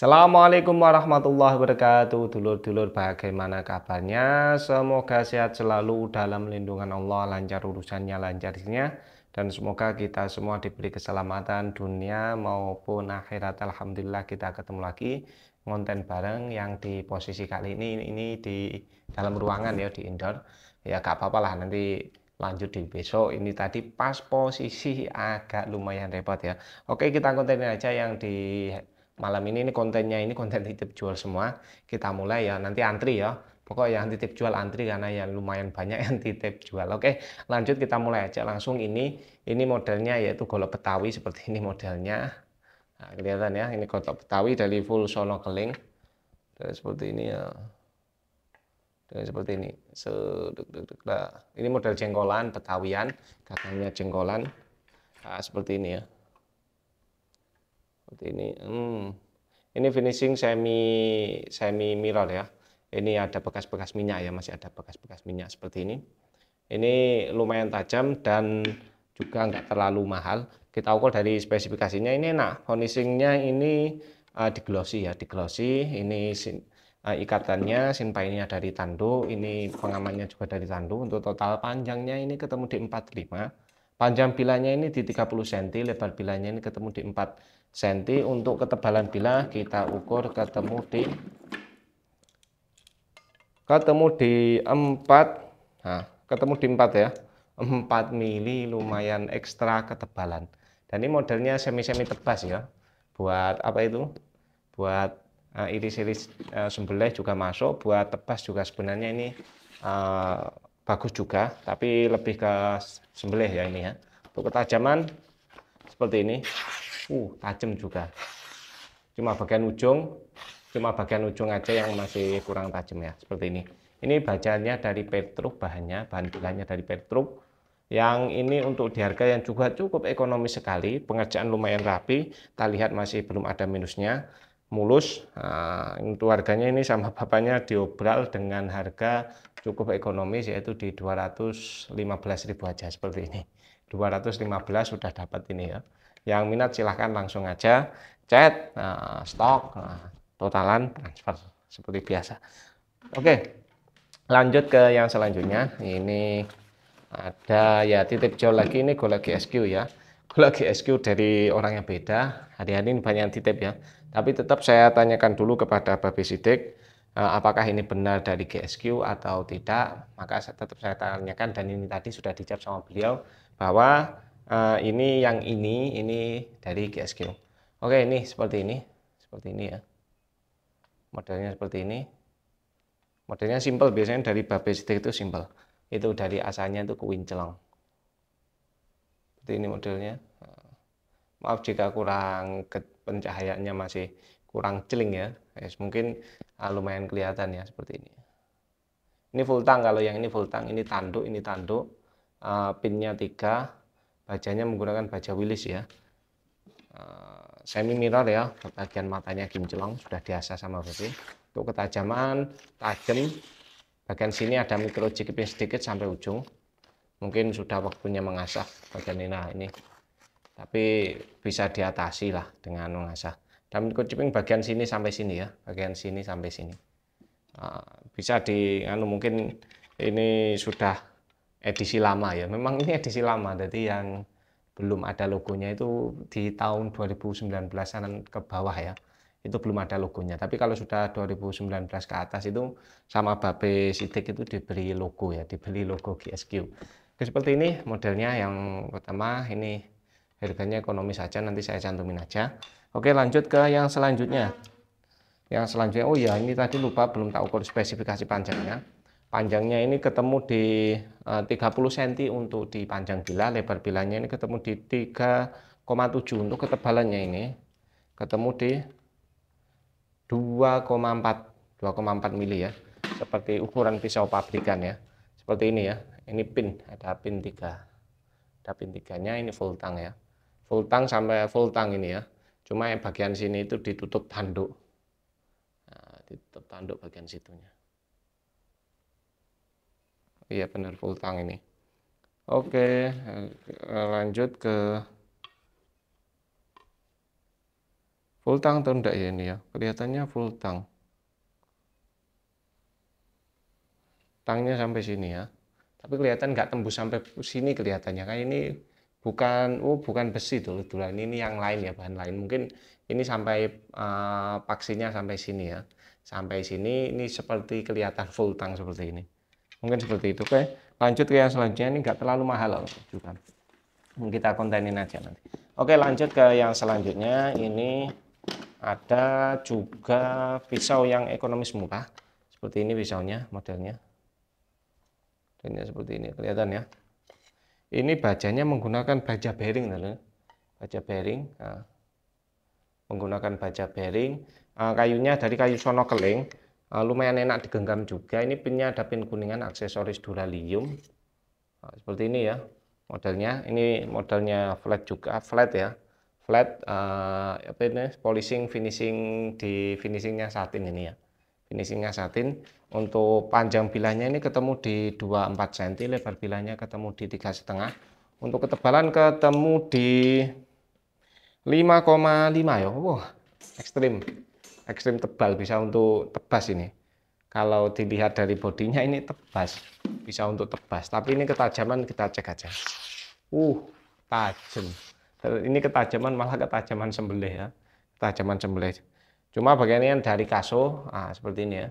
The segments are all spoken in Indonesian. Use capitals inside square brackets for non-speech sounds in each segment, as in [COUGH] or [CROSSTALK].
Assalamualaikum warahmatullahi wabarakatuh Dulur-dulur bagaimana kabarnya Semoga sehat selalu dalam lindungan Allah Lancar urusannya lancar isinya Dan semoga kita semua diberi keselamatan dunia maupun akhirat Alhamdulillah kita ketemu lagi Konten bareng yang di posisi kali ini Ini di dalam ruangan ya di indoor Ya gak apa-apa lah nanti lanjut di besok ini tadi pas posisi agak lumayan repot ya Oke kita kontenin aja yang di malam ini ini kontennya ini konten titip jual semua kita mulai ya nanti antri ya pokok yang titip jual antri karena yang lumayan banyak yang titip jual oke lanjut kita mulai aja langsung ini ini modelnya yaitu golok betawi seperti ini modelnya nah, kelihatan ya ini golok betawi dari full sono keling dari seperti ini ya dan seperti ini nah, ini model jengkolan betawian katanya jengkolan nah, seperti ini ya seperti ini hmm. ini finishing semi semi mirror ya ini ada bekas-bekas minyak ya masih ada bekas-bekas minyak seperti ini ini lumayan tajam dan juga nggak terlalu mahal kita ukur dari spesifikasinya ini enak finishingnya ini uh, diglossy ya diglossy ini uh, ikatannya sinpainya dari tandu. ini pengamannya juga dari tandu. untuk total panjangnya ini ketemu di 45 Panjang bilahnya ini di 30 cm, lebar bilahnya ini ketemu di 4 cm. Untuk ketebalan bilah kita ukur ketemu di ketemu di 4 nah, ketemu di 4 ya. 4 mili lumayan ekstra ketebalan. Dan ini modelnya semi-semi tebas ya. Buat apa itu? Buat uh, iris-iris uh, sembelih juga masuk, buat tebas juga sebenarnya ini uh, bagus juga, tapi lebih ke sembelih ya ini ya. Untuk ketajaman seperti ini, uh tajam juga. Cuma bagian ujung, cuma bagian ujung aja yang masih kurang tajam ya, seperti ini. Ini bacaannya dari Petruk, bahannya, bahan bilahnya dari Petruk. Yang ini untuk di harga yang juga cukup ekonomis sekali, pengerjaan lumayan rapi, kita lihat masih belum ada minusnya mulus. Nah, untuk harganya ini sama bapaknya diobral dengan harga cukup ekonomis yaitu di 215.000 aja seperti ini. 215 sudah dapat ini ya. Yang minat silahkan langsung aja chat, uh, nah, stok, uh, nah, totalan, transfer seperti biasa. Oke, lanjut ke yang selanjutnya. Ini ada ya titip jual lagi ini golek GSQ ya. Golek GSQ dari orang yang beda. Hari-hari ini banyak titip ya tapi tetap saya tanyakan dulu kepada Babi Sidik, eh, apakah ini benar dari GSQ atau tidak. Maka saya tetap saya tanyakan dan ini tadi sudah dijawab sama beliau bahwa eh, ini yang ini, ini dari GSQ. Oke, ini seperti ini. Seperti ini ya. Modelnya seperti ini. Modelnya simple, biasanya dari Babi Sidik itu simple. Itu dari asalnya itu kewincelong. Seperti ini modelnya. Eh, maaf jika kurang pencahayaannya masih kurang celing ya guys mungkin ah, lumayan kelihatan ya seperti ini ini full tang kalau yang ini full tang ini tanduk ini tanduk uh, pinnya tiga bajanya menggunakan baja wilis ya uh, ah, semi mirror ya bagian matanya kimcelong sudah diasah sama berarti untuk ketajaman tajam bagian sini ada micro sedikit sampai ujung mungkin sudah waktunya mengasah bagian ini nah ini tapi bisa diatasi lah dengan mengasah dan kuciping bagian sini sampai sini ya bagian sini sampai sini ah, bisa di anu mungkin ini sudah edisi lama ya memang ini edisi lama jadi yang belum ada logonya itu di tahun 2019an ke bawah ya itu belum ada logonya tapi kalau sudah 2019 ke atas itu sama babe Sidik itu diberi logo ya diberi logo GSQ Oke, seperti ini modelnya yang pertama ini harganya ekonomis saja nanti saya cantumin aja oke lanjut ke yang selanjutnya yang selanjutnya oh ya ini tadi lupa belum tak ukur spesifikasi panjangnya panjangnya ini ketemu di 30 eh, cm untuk di panjang bila lebar bilanya ini ketemu di 3,7 untuk ketebalannya ini ketemu di 2,4 2,4 mili ya seperti ukuran pisau pabrikan ya seperti ini ya ini pin ada pin 3 ada pin 3 nya ini full tang ya full tank sampai full tank ini ya cuma yang bagian sini itu ditutup tanduk nah, ditutup tanduk bagian situnya iya benar full tank ini oke eh, lanjut ke full tank atau enggak ya ini ya kelihatannya full tank Tangnya sampai sini ya tapi kelihatan nggak tembus sampai sini kelihatannya kan ini bukan oh bukan besi dulu dulu ini yang lain ya bahan lain mungkin ini sampai uh, paksinya sampai sini ya sampai sini ini seperti kelihatan full tang seperti ini mungkin seperti itu oke lanjut ke yang selanjutnya ini nggak terlalu mahal loh juga kita kontenin aja nanti oke lanjut ke yang selanjutnya ini ada juga pisau yang ekonomis murah seperti ini pisaunya modelnya ini seperti ini kelihatan ya ini bajanya menggunakan baja bearing baja bearing nah, menggunakan baja bearing uh, kayunya dari kayu sono keling uh, lumayan enak digenggam juga ini pinnya ada pin kuningan aksesoris duralium uh, seperti ini ya modelnya ini modelnya flat juga flat ya flat uh, apa ini polishing finishing di finishingnya satin ini ya finishingnya satin untuk panjang bilahnya ini ketemu di 24 cm lebar bilahnya ketemu di tiga setengah untuk ketebalan ketemu di 5,5 ya wow ekstrim ekstrim tebal bisa untuk tebas ini kalau dilihat dari bodinya ini tebas bisa untuk tebas tapi ini ketajaman kita cek aja uh tajam ini ketajaman malah ketajaman sembelih ya ketajaman sembelih Cuma bagian ini dari kaso, ah, seperti ini ya.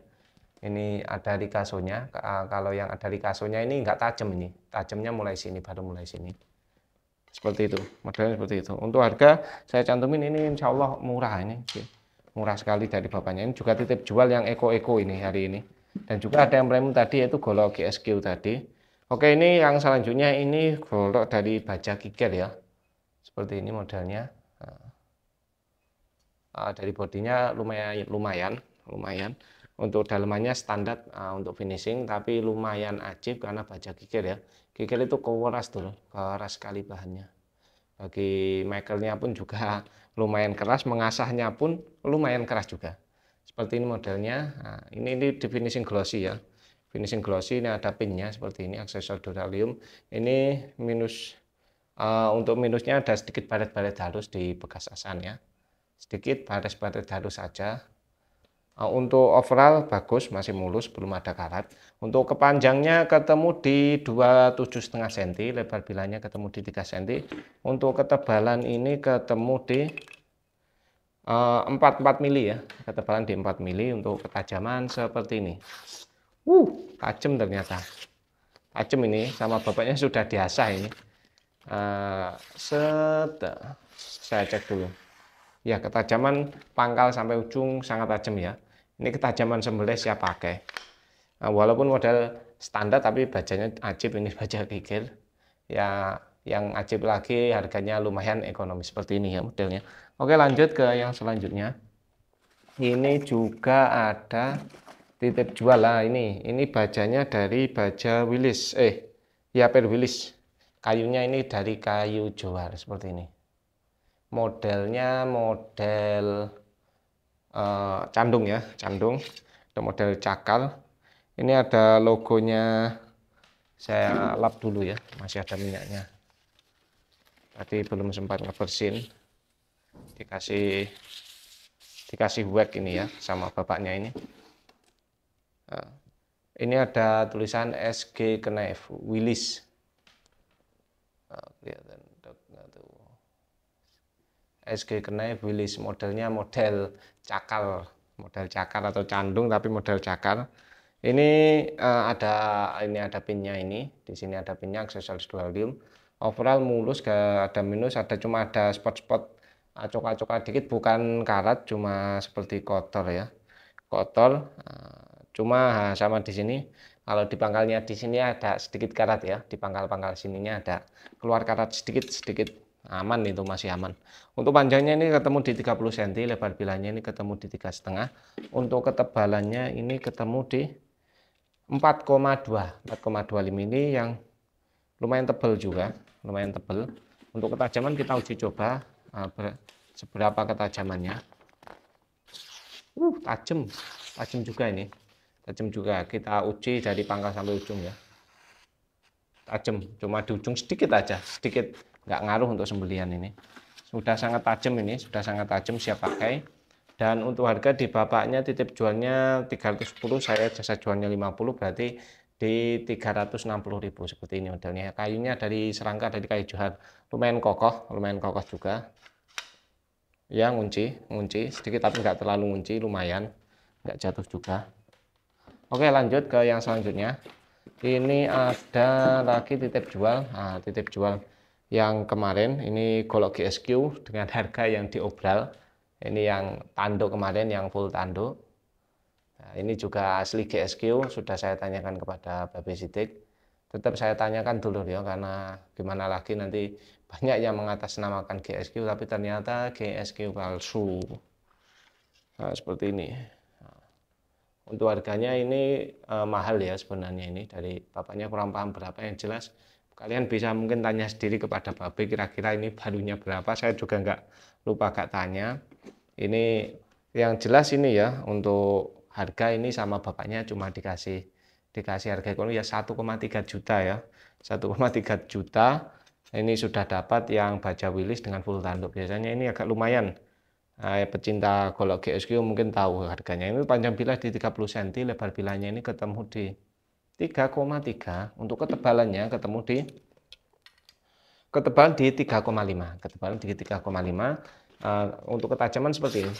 Ini ada kasonya. Ah, kalau yang ada kasonya ini enggak tajam ini. Tajamnya mulai sini, baru mulai sini. Seperti itu, modelnya seperti itu. Untuk harga saya cantumin ini insya Allah murah ini. Murah sekali dari bapaknya. Ini juga titip jual yang eko-eko ini hari ini. Dan juga ada yang premium tadi yaitu golok GSQ tadi. Oke, ini yang selanjutnya ini golok dari baja kikir ya. Seperti ini modelnya. Eh, dari bodinya lumayan lumayan lumayan untuk dalamannya standar uh, untuk finishing tapi lumayan ajib karena baja kikir ya kikir itu keras dulu keras sekali bahannya bagi makernya pun juga [LAUGHS] lumayan keras mengasahnya pun lumayan keras juga seperti ini modelnya nah, ini, ini di finishing glossy ya finishing glossy ini ada pinnya seperti ini aksesor duralium ini minus uh, untuk minusnya ada sedikit baret-baret halus di bekas asan ya sedikit baris-baris halus saja ah, untuk overall bagus masih mulus belum ada karat untuk kepanjangnya ketemu di 27,5 cm lebar bilanya ketemu di 3 cm untuk ketebalan ini ketemu di uh, ah, 44 mili ya ketebalan di 4 mili untuk ketajaman seperti ini uh tajam ternyata tajam ini sama bapaknya sudah diasah ini uh, set saya cek dulu ya ketajaman pangkal sampai ujung sangat tajam ya ini ketajaman sembelih siap pakai nah, walaupun model standar tapi bajanya ajib ini [LAUGHS] baja kikir ya yang ajib lagi harganya lumayan ekonomis seperti ini ya modelnya oke lanjut ke yang selanjutnya ini juga ada titip jual lah ini ini bajanya dari baja wilis eh ya per wilis kayunya ini dari kayu jual seperti ini modelnya model uh, candung ya candung atau model cakal. ini ada logonya saya lap dulu ya masih ada minyaknya tadi belum sempat ngebersin dikasih dikasih wek ini ya sama bapaknya ini uh, ini ada tulisan SG Knife Willis uh, SG Kenai Willis ya modelnya model cakal model cakar atau candung tapi model cakar ini uh, ada ini ada pinnya ini di sini ada pinnya aksesoris dualium overall mulus gak ada minus ada cuma ada spot-spot acok coklat dikit bukan karat cuma seperti kotor ya kotor uh, cuma eh, sama di sini kalau di pangkalnya di sini ada sedikit karat ya di pangkal-pangkal sininya ada keluar karat sedikit sedikit aman itu masih aman untuk panjangnya ini ketemu di 30 cm lebar bilahnya ini ketemu di tiga setengah untuk ketebalannya ini ketemu di 4,2 4,2 lim ini yang lumayan tebal juga lumayan tebal untuk ketajaman kita uji coba eh, seberapa ketajamannya uh tajam tajam juga ini tajam juga kita uji dari pangkal sampai ujung ya tajam cuma di ujung sedikit aja sedikit nggak ngaruh untuk sembelian ini sudah sangat tajam ini sudah sangat tajam siap pakai dan untuk harga di bapaknya titip jualnya 310 saya jasa jualnya 50 berarti di 360.000 seperti ini modelnya kayunya dari serangka dari kayu johar lumayan kokoh lumayan kokoh juga ya ngunci ngunci sedikit tapi nggak terlalu ngunci lumayan nggak jatuh juga oke lanjut ke yang selanjutnya ini ada lagi titip jual nah, titip jual yang kemarin ini Golok GSQ dengan harga yang diobral ini yang tanduk kemarin yang full tanduk nah, ini juga asli GSQ sudah saya tanyakan kepada Babe Sidik tetap saya tanyakan dulu ya karena gimana lagi nanti banyak yang mengatasnamakan GSQ tapi ternyata GSQ palsu nah, seperti ini nah, untuk harganya ini eh, mahal ya sebenarnya ini dari bapaknya kurang paham berapa yang jelas Kalian bisa mungkin tanya sendiri kepada Babe kira-kira ini barunya berapa. Saya juga enggak lupa gak tanya. Ini yang jelas ini ya untuk harga ini sama bapaknya cuma dikasih dikasih harga ekonomi ya 1,3 juta ya. 1,3 juta ini sudah dapat yang baja wilis dengan full tanduk. Biasanya ini agak lumayan. Nah, pecinta golok GSQ mungkin tahu harganya. Ini panjang bilah di 30 cm, lebar bilahnya ini ketemu di 3,3 untuk ketebalannya ketemu di ketebalan di 3,5 ketebalan di 3,5 uh, eh, untuk ketajaman seperti ini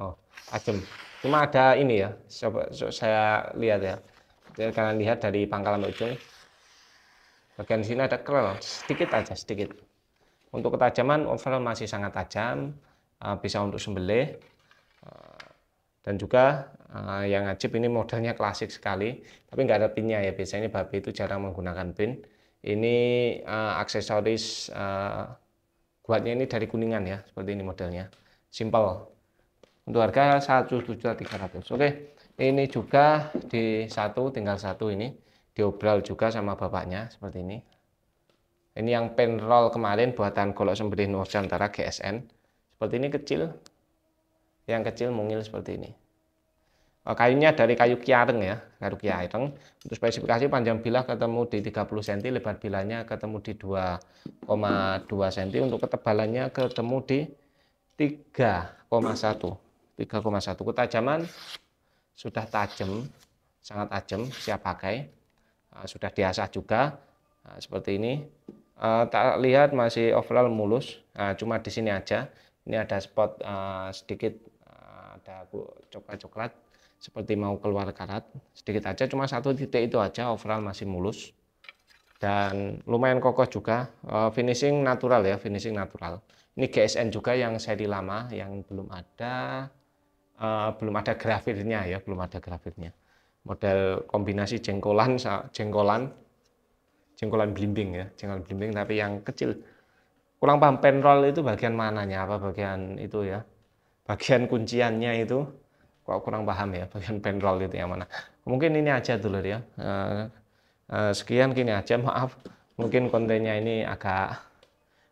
oh tajam cuma ada ini ya coba saya lihat ya Jadi, kalian lihat dari pangkalan ujung bagian sini ada curl sedikit aja sedikit untuk ketajaman overall masih sangat tajam uh, bisa untuk sembelih dan juga uh, yang ngajib ini modelnya klasik sekali tapi nggak ada pinnya ya biasanya ini babi itu jarang menggunakan pin ini uh, aksesoris uh, buatnya ini dari kuningan ya seperti ini modelnya simple untuk harga 1.300 oke ini juga di satu tinggal satu ini diobral juga sama bapaknya seperti ini ini yang pen roll kemarin buatan golok sembelih Nusantara GSN seperti ini kecil yang kecil mungil seperti ini. Oh, kayunya dari kayu kiareng ya, kayu kiareng. Untuk spesifikasi panjang bilah ketemu di 30 cm, lebar bilahnya ketemu di 2,2 cm, untuk ketebalannya ketemu di 3,1. 3,1 ketajaman sudah tajam, sangat tajam, siap pakai. Ah, sudah diasah juga ah, seperti ini. Ah, tak lihat masih overall mulus, cuma di sini aja. Ini ada spot sedikit ada coklat-coklat seperti mau keluar karat sedikit aja cuma satu titik itu aja overall masih mulus dan lumayan kokoh juga eh, finishing natural ya finishing natural ini GSN juga yang seri lama yang belum ada uh, belum ada grafirnya ya belum ada grafirnya model kombinasi jengkolan jengkolan jengkolan blimbing ya jengkolan blimbing tapi yang kecil kurang paham penroll itu bagian mananya apa bagian itu ya bagian kunciannya itu kok kurang paham ya bagian penroll itu yang mana mungkin ini aja dulu ya sekian kini aja maaf mungkin kontennya ini agak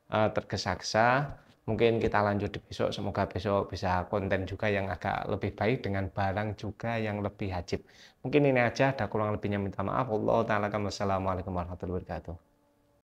eh, tergesa-gesa mungkin kita lanjut di besok semoga besok bisa konten juga yang agak lebih baik dengan barang juga yang lebih hajib mungkin ini aja ada kurang lebihnya minta maaf Allah taala assalamualaikum warahmatullahi wabarakatuh